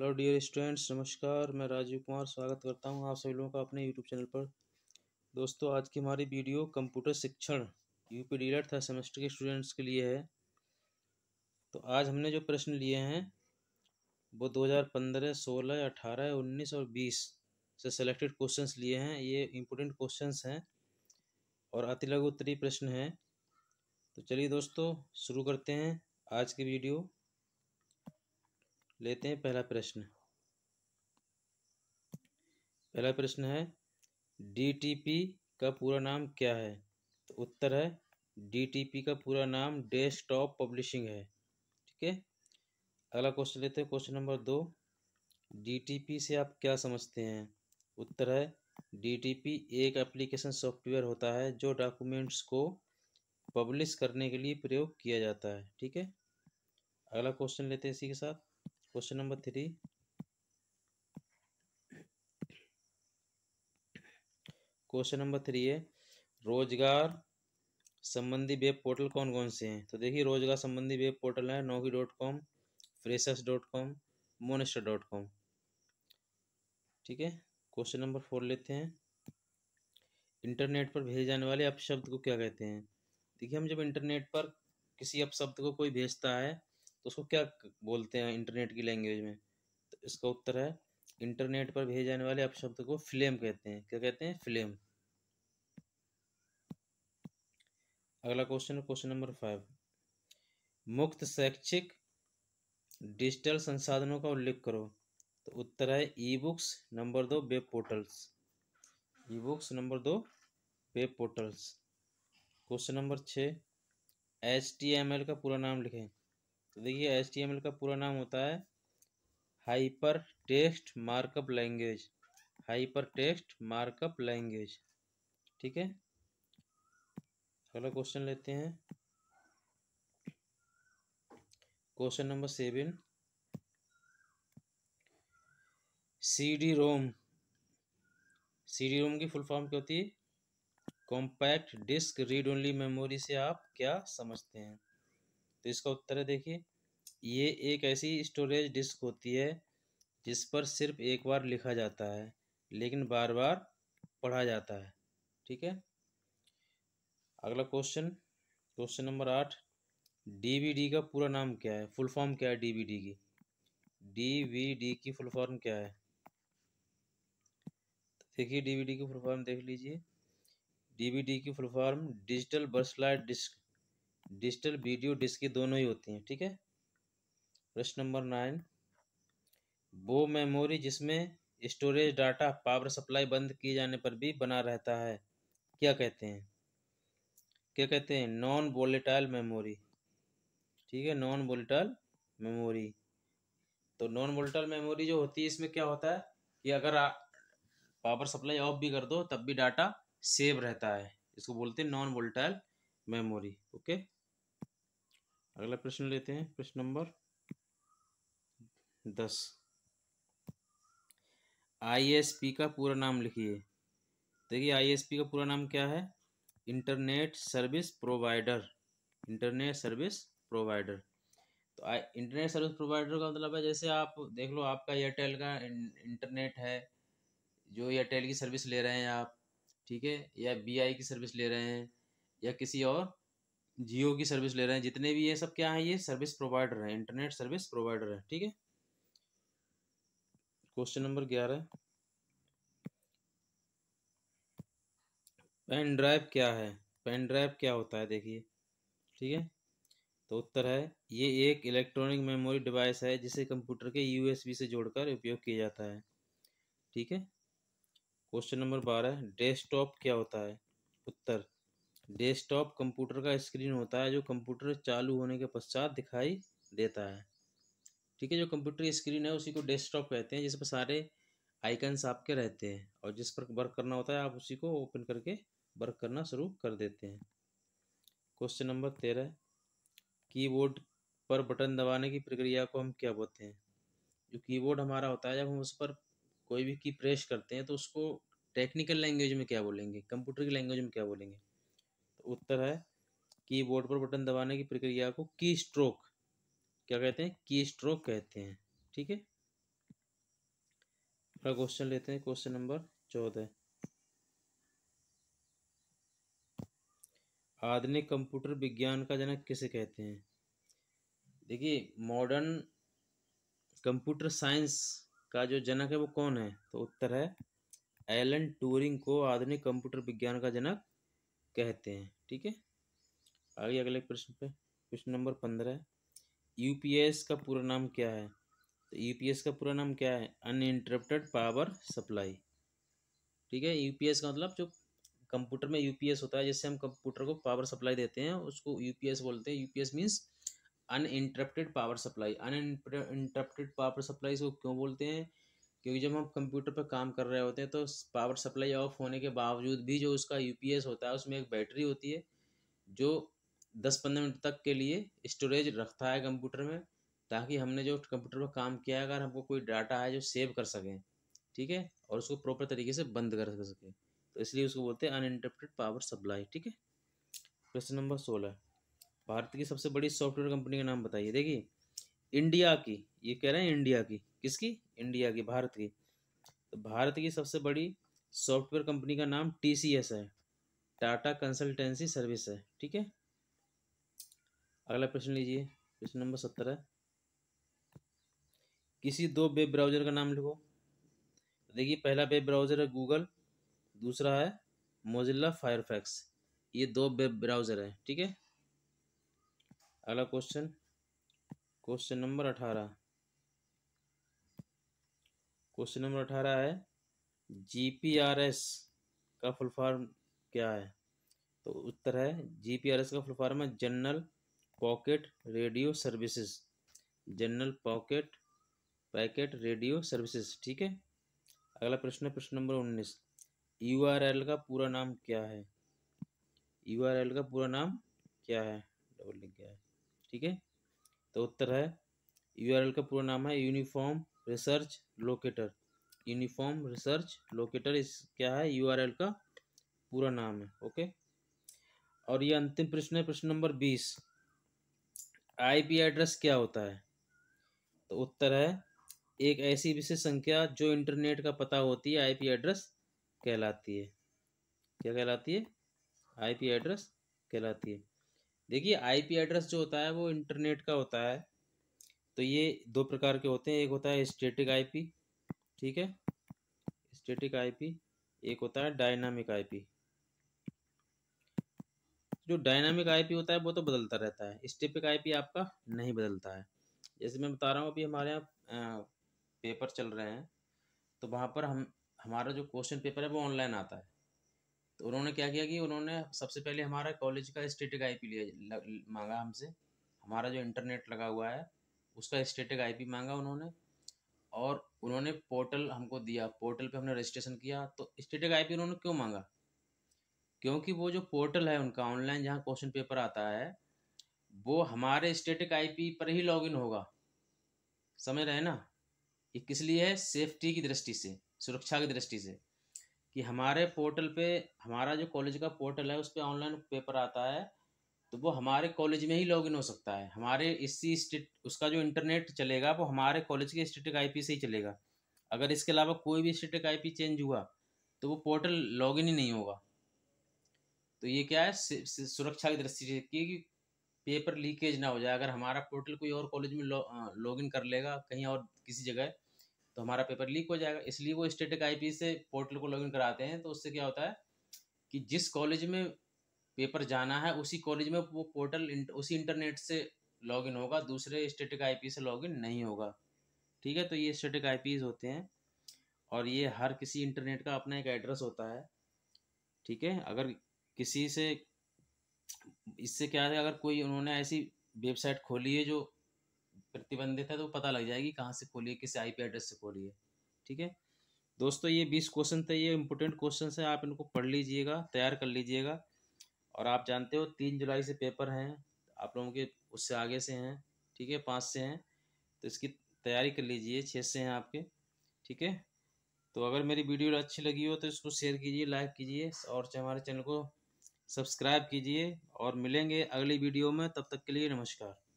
hello dear students नमस्कार मैं राजीव कुमार स्वागत करता हूं आप सभी लोगों का अपने यूट्यूब चैनल पर दोस्तों आज की हमारी वीडियो कंप्यूटर शिक्षण यू पी डी था सेमेस्टर के स्टूडेंट्स के लिए है तो आज हमने जो प्रश्न लिए हैं वो 2015, 16, 18, 19 और 20 से सेलेक्टेड क्वेश्चंस लिए हैं ये इम्पोर्टेंट क्वेश्चन हैं और अति लघु उत्तरी प्रश्न हैं तो चलिए दोस्तों शुरू करते हैं आज की वीडियो लेते हैं पहला प्रश्न पहला प्रश्न है डीटीपी का पूरा नाम क्या है तो उत्तर है डीटीपी का पूरा नाम डेस्कटॉप पब्लिशिंग है ठीक है अगला क्वेश्चन लेते हैं क्वेश्चन नंबर दो डीटीपी से आप क्या समझते हैं उत्तर है डीटीपी एक एप्लीकेशन सॉफ्टवेयर होता है जो डॉक्यूमेंट्स को पब्लिश करने के लिए प्रयोग किया जाता है ठीक है अगला क्वेश्चन लेते हैं इसी के साथ question number three question number three है रोजगार संबंधी वेब पोर्टल कौन कौन से हैं तो देखिए रोजगार संबंधी वेब पोर्टल है Naukri dot com freshers dot com monster dot com ठीक है क्वेश्चन नंबर फोर लेते हैं इंटरनेट पर भेजे जाने वाले अपशब्द को क्या कहते हैं देखिए हम जब इंटरनेट पर किसी अपशब्द को कोई भेजता है तो उसको क्या बोलते हैं इंटरनेट की लैंग्वेज में तो इसका उत्तर है इंटरनेट पर भेजे जाने वाले अपशब्द को फ्लेम कहते हैं क्या कहते हैं फ्लेम अगला क्वेश्चन है क्वेश्चन नंबर फाइव मुक्त शैक्षिक डिजिटल संसाधनों का उल्लेख करो तो उत्तर है ई बुक्स नंबर दो web portals e books number दो वेब पोर्टल्स क्वेश्चन नंबर छः एच टी एम एल का पूरा नाम लिखें तो देखिए एल का पूरा नाम होता है hyper text markup language hyper text markup language ठीक है अगला क्वेश्चन लेते हैं question number seven C D ROM C D ROM की फुल फॉर्म क्या होती है compact disc read only memory से आप क्या समझते हैं तो इसका उत्तर है देखिए ये एक ऐसी स्टोरेज डिस्क होती है जिस पर सिर्फ एक बार लिखा जाता है लेकिन बार बार पढ़ा जाता है ठीक है अगला क्वेश्चन क्वेश्चन नंबर आठ डीवीडी का पूरा नाम क्या है फुल फॉर्म क्या है डीवीडी की डीवीडी की फुल फॉर्म क्या है देखिए डीवीडी की फुल फॉर्म देख लीजिए डीवीडी की फुल फॉर्म डिजिटल बर्सलाइट डिस्क डिजिटल वीडियो डिस्क की दोनों ही होती हैं ठीक है प्रश्न नंबर नाइन वो मेमोरी जिसमें स्टोरेज डाटा पावर सप्लाई बंद किए जाने पर भी बना रहता है क्या कहते हैं क्या कहते हैं नॉन वोलेटाइल मेमोरी ठीक है नॉन वोलेटाइल मेमोरी तो नॉन वोलेटाइल मेमोरी जो होती है इसमें क्या होता है कि अगर पावर सप्लाई ऑफ भी कर दो तब भी डाटा सेव रहता है इसको बोलते हैं नॉन वोलेटाइल मेमोरी ओके अगला प्रश्न लेते हैं प्रश्न नंबर दस आईएसपी का पूरा नाम लिखिए देखिए आईएसपी का पूरा नाम क्या है internet service provider internet service provider तो इंटरनेट सर्विस प्रोवाइडर का मतलब है जैसे आप देख लो आपका एयरटेल का इंटरनेट है जो एयरटेल की सर्विस ले रहे हैं आप ठीक है या बी की सर्विस ले रहे हैं या किसी और जियो की सर्विस ले रहे हैं जितने भी ये सब क्या है ये सर्विस प्रोवाइडर है इंटरनेट सर्विस प्रोवाइडर है ठीक है क्वेश्चन नंबर ग्यारह पेन ड्राइव क्या है पेन ड्राइव क्या होता है देखिए ठीक है तो उत्तर है ये एक इलेक्ट्रॉनिक मेमोरी डिवाइस है जिसे कंप्यूटर के यूएसबी से जोड़कर उपयोग किया जाता है ठीक है क्वेश्चन नंबर बारह डेस्कटॉप क्या होता है उत्तर डेस्कटॉप कंप्यूटर का स्क्रीन होता है जो कंप्यूटर चालू होने के पश्चात दिखाई देता है ठीक है जो कंप्यूटर स्क्रीन है उसी को डेस्कटॉप कहते हैं जिस पर सारे आइकन्स आपके रहते हैं और जिस पर वर्क करना होता है आप उसी को ओपन करके वर्क करना शुरू कर देते हैं क्वेश्चन नंबर तेरह कीबोर्ड पर बटन दबाने की प्रक्रिया को हम क्या बोलते हैं जो कीबोर्ड हमारा होता है जब हम उस पर कोई भी की प्रेस करते हैं तो उसको टेक्निकल लैंग्वेज में क्या बोलेंगे कंप्यूटर की लैंग्वेज में क्या बोलेंगे उत्तर है कीबोर्ड पर बटन दबाने की प्रक्रिया को की स्ट्रोक क्या कहते हैं की स्ट्रोक कहते हैं ठीक है अगला क्वेश्चन लेते हैं क्वेश्चन नंबर चौदह आधुनिक कंप्यूटर विज्ञान का जनक किसे कहते हैं देखिए मॉडर्न कंप्यूटर साइंस का जो जनक है वो कौन है तो उत्तर है एलन टूरिंग को आधुनिक कंप्यूटर विज्ञान का जनक कहते हैं ठीक है आगे अगले प्रश्न पे प्रश्न नंबर पंद्रह यूपीएस का पूरा नाम क्या है तो यूपीएस का पूरा नाम क्या है अनइंटरप्टेड पावर सप्लाई ठीक है यूपीएस का मतलब जो कंप्यूटर में यूपीएस होता है जैसे हम कंप्यूटर को पावर सप्लाई देते हैं उसको यूपीएस बोलते हैं UPS means uninterrupted power supply uninterrupted power supply इसको क्यों बोलते हैं क्योंकि जब हम कंप्यूटर पर काम कर रहे होते हैं तो पावर सप्लाई ऑफ होने के बावजूद भी जो उसका यू होता है उसमें एक बैटरी होती है जो दस पंद्रह मिनट तक के लिए स्टोरेज रखता है कंप्यूटर में ताकि हमने जो कंप्यूटर पर काम किया है अगर हमको कोई डाटा है जो सेव कर सकें ठीक है और उसको प्रॉपर तरीके से बंद कर सकें तो इसलिए उसको बोलते हैं अनइंटरप्टेड पावर सप्लाई ठीक है प्रश्न नंबर सोलह भारत की सबसे बड़ी सॉफ्टवेयर कंपनी का नाम बताइए देखिए इंडिया की ये कह रहे हैं इंडिया की किसकी इंडिया की भारत की तो भारत की सबसे बड़ी सॉफ्टवेयर कंपनी का नाम टी है टाटा कंसल्टेंसी सर्विस है ठीक है अगला प्रश्न लीजिए प्रश्न नंबर सत्रह किसी दो वेब ब्राउजर का नाम लिखो देखिए पहला वेब ब्राउजर है गूगल दूसरा है मोजिला फायरफैक्स ये दो वेब ब्राउजर है ठीक है अगला क्वेश्चन क्वेश्चन नंबर अठारह क्वेश्चन नंबर अठारह है जीपीआरएस का फुल फॉर्म क्या है तो उत्तर है जीपीआरएस का फुल फॉर्म है general pocket radio services general pocket packet radio services ठीक है अगला प्रश्न है प्रश्न नंबर उन्नीस यू आर एल का पूरा नाम क्या है यू आर एल का पूरा नाम क्या है डबल लिख गया है ठीक है तो उत्तर है यू आर एल का पूरा नाम है uniform research locator uniform research locator इस क्या है यूआरएल का पूरा नाम है ओके और ये अंतिम प्रश्न है प्रश्न नंबर बीस आईपी एड्रेस क्या होता है तो उत्तर है एक ऐसी विशेष संख्या जो इंटरनेट का पता होती है आईपी एड्रेस कहलाती है क्या कहलाती है आईपी एड्रेस कहलाती है देखिए आईपी एड्रेस जो होता है वो इंटरनेट का होता है तो ये दो प्रकार के होते हैं एक होता है स्टेटिक आईपी ठीक है स्टेटिक आईपी एक होता है डायनामिक आईपी जो डायनामिक आईपी होता है वो तो बदलता रहता है स्टेटिक आईपी आपका नहीं बदलता है जैसे मैं बता रहा हूँ अभी हमारे यहाँ पेपर चल रहे हैं तो वहाँ पर हम हमारा जो क्वेश्चन पेपर है वो ऑनलाइन आता है तो उन्होंने क्या किया कि उन्होंने सबसे पहले हमारा कॉलेज का स्टेटिक आईपी लिया मांगा हमसे हमारा जो इंटरनेट लगा हुआ है उसका स्टेटिक आईपी मांगा उन्होंने और उन्होंने पोर्टल हमको दिया पोर्टल पे हमने रजिस्ट्रेशन किया तो स्टेटिक आईपी उन्होंने क्यों मांगा क्योंकि वो जो पोर्टल है उनका ऑनलाइन जहाँ क्वेश्चन पेपर आता है वो हमारे स्टेटिक आईपी पर ही लॉगिन होगा समझ रहे हैं ना ये किस लिए है सेफ्टी की दृष्टि से सुरक्षा की दृष्टि से कि हमारे पोर्टल पे हमारा जो कॉलेज का पोर्टल है उस पर ऑनलाइन पेपर आता है तो वो हमारे कॉलेज में ही लॉगिन हो सकता है हमारे इसी स्टेट उसका जो इंटरनेट चलेगा वो हमारे कॉलेज के स्टेटिक आईपी से ही चलेगा अगर इसके अलावा कोई भी स्टेटिक आईपी चेंज हुआ तो वो पोर्टल लॉगिन ही नहीं होगा तो ये क्या है सुरक्षा की दृष्टि से कि पेपर लीकेज ना हो जाए अगर हमारा पोर्टल कोई और कॉलेज में इन कर लेगा कहीं और किसी जगह तो हमारा पेपर लीक हो जाएगा इसलिए वो स्टेटिक आईपी से पोर्टल को लॉगिन कराते हैं तो उससे क्या होता है कि जिस कॉलेज में पेपर जाना है उसी कॉलेज में वो पोर्टल इंट, उसी इंटरनेट से लॉगिन होगा दूसरे स्टेटिक आईपी से लॉगिन नहीं होगा ठीक है तो ये स्टेटिक आईपीज होते हैं और ये हर किसी इंटरनेट का अपना एक एड्रेस होता है ठीक है अगर किसी से इससे क्या है अगर कोई उन्होंने ऐसी वेबसाइट खोली है जो प्रतिबंधित है तो पता लग जाएगी कहाँ से खोली है किस पी एड्रेस से खोली है ठीक है दोस्तों ये बीस क्वेश्चन थे ये इंपॉर्टेंट क्वेश्चन है आप इनको पढ़ लीजिएगा तैयार कर लीजिएगा और आप जानते हो तीन जुलाई से पेपर हैं आप लोगों के उससे आगे से हैं ठीक है पाँच से हैं तो इसकी तैयारी कर लीजिए छः से हैं आपके ठीक है तो अगर मेरी वीडियो अच्छी लगी हो तो इसको शेयर कीजिए लाइक कीजिए और हमारे चैनल को सब्सक्राइब कीजिए और मिलेंगे अगली वीडियो में तब तक के लिए नमस्कार